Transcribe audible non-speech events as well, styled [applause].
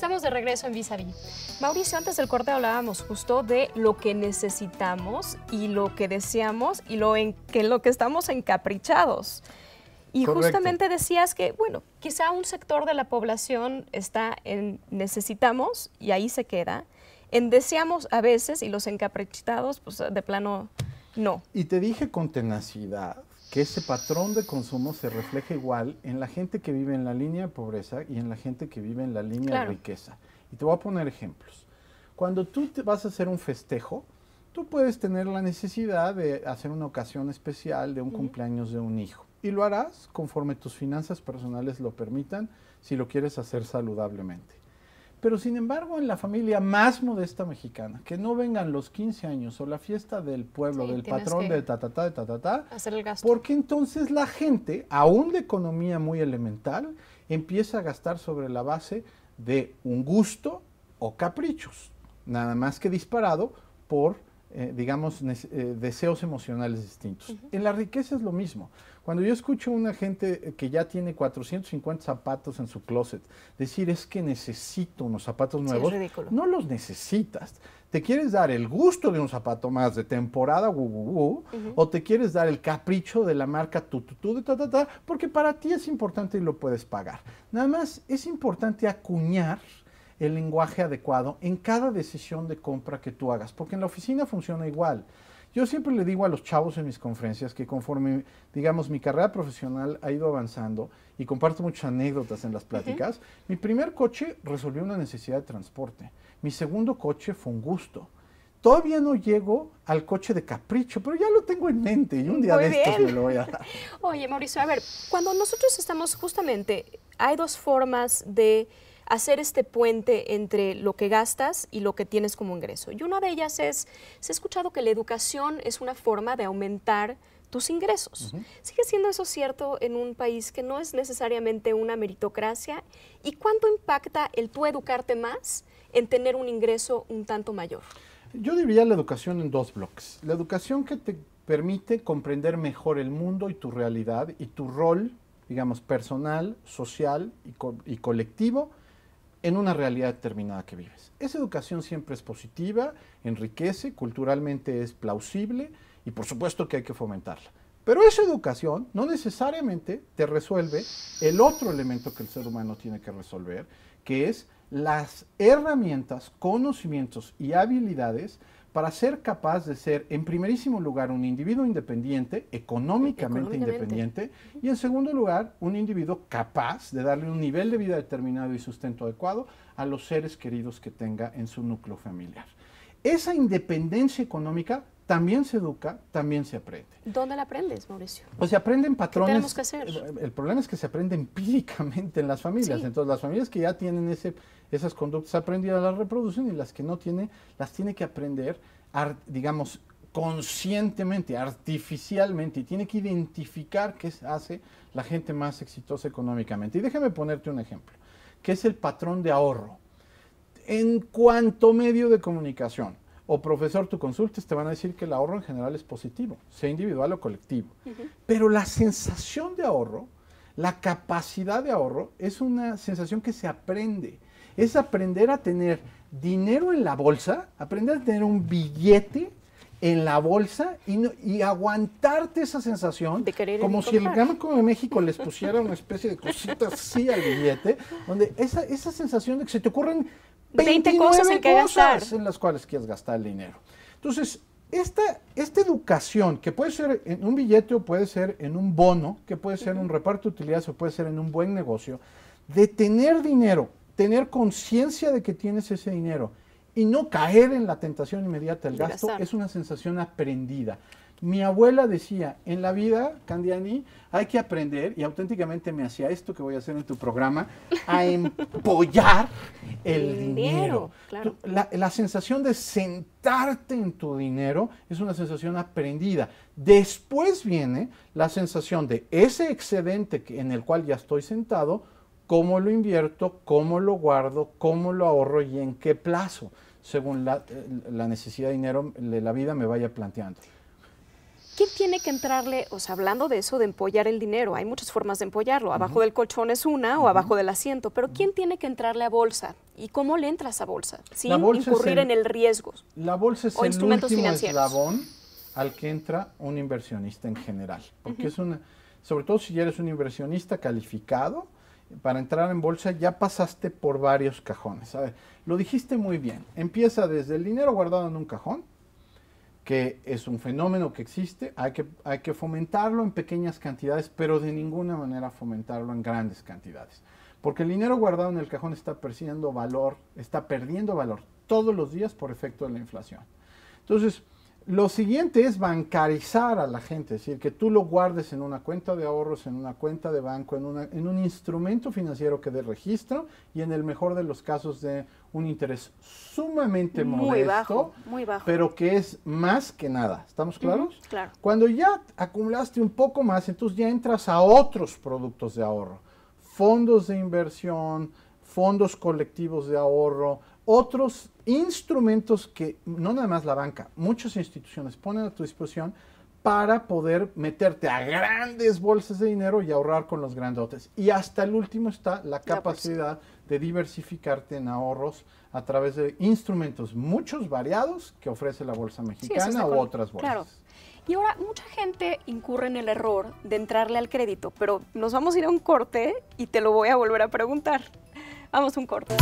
Estamos de regreso en Vis Mauricio, antes del corte hablábamos justo de lo que necesitamos y lo que deseamos y lo en que lo que estamos encaprichados. Y justamente decías que, bueno, quizá un sector de la población está en necesitamos y ahí se queda. En deseamos a veces y los encaprichados, pues de plano no. Y te dije con tenacidad que ese patrón de consumo se refleje igual en la gente que vive en la línea de pobreza y en la gente que vive en la línea de riqueza. Y te voy a poner ejemplos. Cuando tú vas a hacer un festejo, tú puedes tener la necesidad de hacer una ocasión especial de un cumpleaños de un hijo. Y lo harás conforme tus finanzas personales lo permitan, si lo quieres hacer saludablemente. Pero sin embargo, en la familia más modesta mexicana, que no vengan los 15 años o la fiesta del pueblo, del patrón, de ta, ta, ta, de ta, hacer el porque entonces la gente, aún de economía muy elemental, empieza a gastar sobre la base de un gusto o caprichos, nada más que disparado por eh, digamos, eh, deseos emocionales distintos. En la riqueza es lo mismo. Cuando yo escucho a una gente que ya tiene 450 zapatos en su closet decir es que necesito unos zapatos nuevos, no los necesitas. ¿Te quieres dar el gusto de un zapato más de temporada o te quieres dar el capricho de la marca tu, porque para ti es importante y lo puedes pagar? Nada más es importante acuñar el lenguaje adecuado en cada decisión de compra que tú hagas, porque en la oficina funciona igual. Yo siempre le digo a los chavos en mis conferencias que conforme, digamos, mi carrera profesional ha ido avanzando y comparto muchas anécdotas en las pláticas, mi primer coche resolvió una necesidad de transporte, mi segundo coche fue un gusto. Todavía no llego al coche de capricho, pero ya lo tengo en mente y un día de estos me lo voy a dar. [laughs] Oye, Mauricio, a ver, cuando nosotros estamos justamente, hay dos formas de hacer este puente entre lo que gastas y lo que tienes como ingreso. Y una de ellas es, se ha escuchado que la educación es una forma de aumentar tus ingresos. ¿Sigue siendo eso cierto en un país que no es necesariamente una meritocracia? ¿Y cuánto impacta el tú educarte más en tener un ingreso un tanto mayor? Yo diría la educación en dos bloques. La educación que te permite comprender mejor el mundo y tu realidad y tu rol, digamos, personal, social y colectivo en una realidad determinada que vives. Esa educación siempre es positiva, enriquece, culturalmente es plausible y por supuesto que hay que fomentarla. Pero esa educación no necesariamente te resuelve el otro elemento que el ser humano tiene que resolver, que es las herramientas, conocimientos y habilidades para ser capaz de ser, en primerísimo lugar, un individuo independiente, económicamente, independiente, y en segundo lugar, un individuo capaz de darle un nivel de vida determinado y sustento adecuado a los seres queridos que tenga en su núcleo familiar. Esa independencia económica también se educa, también se aprende. ¿Dónde la aprendes, Mauricio? Pues se aprenden patrones. tenemos que hacer? El, problema es que se aprende empíricamente en las familias. Entonces, las familias que ya tienen esas conductas aprendidas las reproducen y las que no tienen, las tiene que aprender, digamos, conscientemente, artificialmente, y tiene que identificar qué hace la gente más exitosa económicamente. Y déjame ponerte un ejemplo, que es el patrón de ahorro. En cuanto medio de comunicación, o profesor, tú consultes, te van a decir que el ahorro en general es positivo, sea individual o colectivo. Pero la sensación de ahorro, la capacidad de ahorro, es una sensación que se aprende. Es aprender a tener dinero en la bolsa, aprender a tener un billete en la bolsa y, aguantarte esa sensación como si el Banco de México les pusiera una especie de cosita así al billete, donde esa, esa sensación de que se te ocurren 20 cosas en que En las cuales quieres gastar el dinero. Entonces, esta, esta educación, que puede ser en un billete o puede ser en un bono, que puede ser en un reparto de utilidades o puede ser en un buen negocio, de tener dinero, tener conciencia de que tienes ese dinero y no caer en la tentación inmediata del gasto, es una sensación aprendida. Mi abuela decía, en la vida, Candiani, hay que aprender, y auténticamente me hacía esto que voy a hacer en tu programa, a [laughs] empollar el, dinero. La, sensación de sentarte en tu dinero es una sensación aprendida. Después viene la sensación de ese excedente en el cual ya estoy sentado, cómo lo invierto, cómo lo guardo, cómo lo ahorro y en qué plazo, según la, eh, la necesidad de dinero de la vida me vaya planteando. ¿quién tiene que entrarle? O sea, hablando de eso de empollar el dinero, hay muchas formas de empollarlo. Abajo del colchón es una o abajo del asiento, pero ¿quién tiene que entrarle a bolsa? ¿Y cómo le entras a bolsa? Sin incurrir en el riesgo. La bolsa es el último eslabón al que entra un inversionista en general, porque es una, sobre todo si eres un inversionista calificado, para entrar en bolsa ya pasaste por varios cajones. A ver, lo dijiste muy bien. Empieza desde el dinero guardado en un cajón, que es un fenómeno que existe, hay que, hay que fomentarlo en pequeñas cantidades, pero de ninguna manera fomentarlo en grandes cantidades. Porque el dinero guardado en el cajón está perdiendo valor, está perdiendo valor todos los días por efecto de la inflación. Entonces, lo siguiente es bancarizar a la gente, es decir, que tú lo guardes en una cuenta de ahorros, en una cuenta de banco, en, un instrumento financiero que dé registro y en el mejor de los casos de un interés sumamente modesto, pero que es más que nada. ¿Estamos claros? claro. Cuando ya acumulaste un poco más, entonces ya entras a otros productos de ahorro, fondos de inversión, fondos colectivos de ahorro, otros instrumentos que no nada más la banca, muchas instituciones ponen a tu disposición para poder meterte a grandes bolsas de dinero y ahorrar con los grandotes. Y hasta el último está la pues. capacidad de diversificarte en ahorros a través de instrumentos muchos variados que ofrece la Bolsa Mexicana u otras bolsas. Claro. Y ahora mucha gente incurre en el error de entrarle al crédito, pero nos vamos a ir a un corte y te lo voy a volver a preguntar. Vamos a un corte.